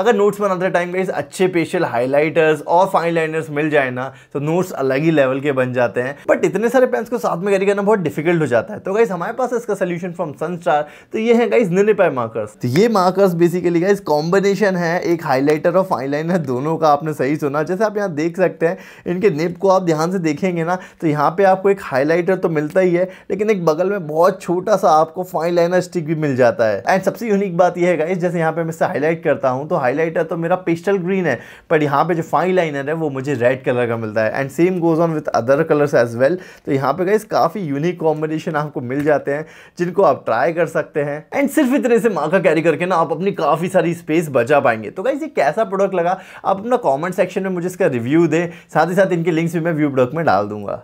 अगर नोट्स बनाते time guys अच्छे पेशल हाइलाइटर्स और फाइन लाइनर्स मिल जाए ना तो नोट्स अलग ही लेवल के बन जाते हैं बट इतने सारे पेन्स को साथ में कैरी करना बहुत डिफिकल्ट हो जाता है तो गाइस हमारे पास इसका सोल्यूशन फ्रॉम सनस्टार तो ये है गाइस निनिपाई मार्कर्स तो ये मार्कर्स बेसिकली गाइस कॉम्बिनेशन है एक हाईलाइटर और फाइन लाइनर दोनों का आपने सही सुना जैसे आप यहाँ देख सकते हैं इनके नेप को आप ध्यान से देखेंगे ना तो यहाँ पे आपको एक हाईलाइटर तो मिलता ही है लेकिन एक बगल में बहुत छोटा सा आपको फाइन लाइनर स्टिक भी मिल जाता है एंड सबसे यूनिक बात यह है गाइस जैसे यहाँ पे मैं इससे हाईलाइट करता हूँ तो हाईलाइट है तो मेरा पेस्टल ग्रीन है पर यहाँ पे जो फाइन लाइनर है वो मुझे रेड कलर का मिलता है and same goes on with other colours as well तो यहाँ पे गाइज काफ़ी यूनिक कॉम्बिनेशन आपको मिल जाते हैं जिनको आप ट्राई कर सकते हैं एंड सिर्फ इतने से माँ का कैरी करके ना आप अपनी काफ़ी सारी स्पेस बचा पाएंगे तो गाइज ये कैसा प्रोडक्ट लगा आप अपना कॉमेंट सेक्शन में मुझे इसका रिव्यू दें साथ ही साथ इनके लिंक्स भी मैं व्यू प्रोडक्ट में डाल दूंगा